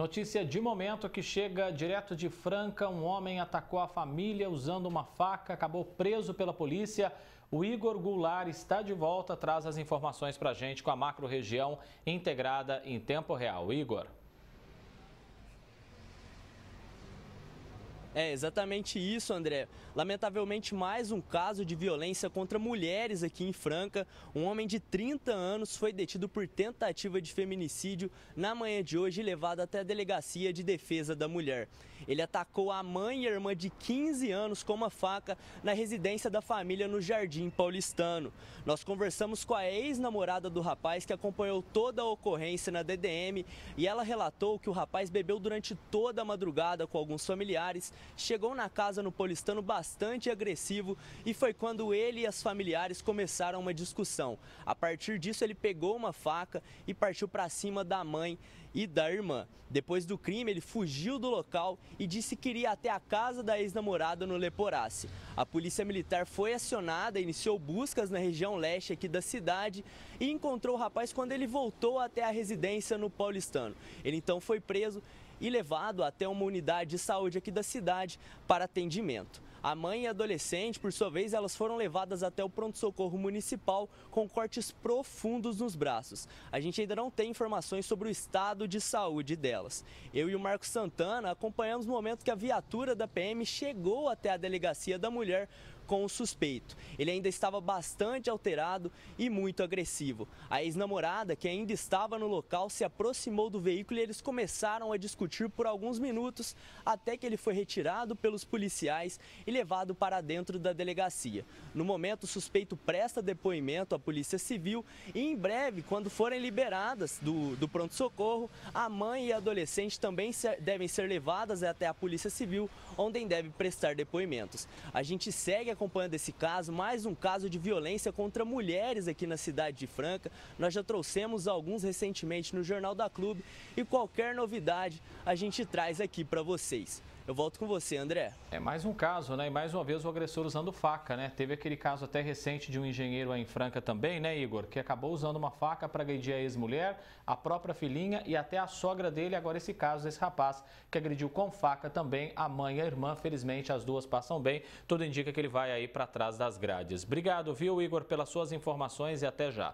Notícia de momento que chega direto de Franca: um homem atacou a família usando uma faca, acabou preso pela polícia. O Igor Goulart está de volta, traz as informações para a gente com a macro região integrada em tempo real. Igor. É exatamente isso, André. Lamentavelmente, mais um caso de violência contra mulheres aqui em Franca. Um homem de 30 anos foi detido por tentativa de feminicídio na manhã de hoje e levado até a Delegacia de Defesa da Mulher. Ele atacou a mãe e a irmã de 15 anos com uma faca na residência da família no Jardim Paulistano. Nós conversamos com a ex-namorada do rapaz que acompanhou toda a ocorrência na DDM e ela relatou que o rapaz bebeu durante toda a madrugada com alguns familiares chegou na casa no Polistano bastante agressivo e foi quando ele e as familiares começaram uma discussão. A partir disso, ele pegou uma faca e partiu para cima da mãe e da irmã. Depois do crime, ele fugiu do local e disse que iria até a casa da ex-namorada no Leporace. A polícia militar foi acionada, iniciou buscas na região leste aqui da cidade e encontrou o rapaz quando ele voltou até a residência no Paulistano. Ele então foi preso e levado até uma unidade de saúde aqui da cidade para atendimento. A mãe e a adolescente, por sua vez, elas foram levadas até o pronto-socorro municipal com cortes profundos nos braços. A gente ainda não tem informações sobre o estado de saúde delas. Eu e o Marcos Santana acompanhamos o momento que a viatura da PM chegou até a delegacia da mulher com o suspeito. Ele ainda estava bastante alterado e muito agressivo. A ex-namorada, que ainda estava no local, se aproximou do veículo e eles começaram a discutir por alguns minutos, até que ele foi retirado pelos policiais e levado para dentro da delegacia. No momento, o suspeito presta depoimento à Polícia Civil e, em breve, quando forem liberadas do, do pronto-socorro, a mãe e a adolescente também devem ser levadas até a Polícia Civil, onde devem prestar depoimentos. A gente segue a acompanhando esse caso, mais um caso de violência contra mulheres aqui na cidade de Franca. Nós já trouxemos alguns recentemente no Jornal da Clube e qualquer novidade a gente traz aqui para vocês. Eu volto com você, André. É mais um caso, né? E mais uma vez o agressor usando faca, né? Teve aquele caso até recente de um engenheiro em Franca também, né, Igor? Que acabou usando uma faca para agredir a ex-mulher, a própria filhinha e até a sogra dele. Agora esse caso desse rapaz que agrediu com faca também a mãe e a irmã. Felizmente as duas passam bem. Tudo indica que ele vai aí para trás das grades. Obrigado, viu, Igor, pelas suas informações e até já.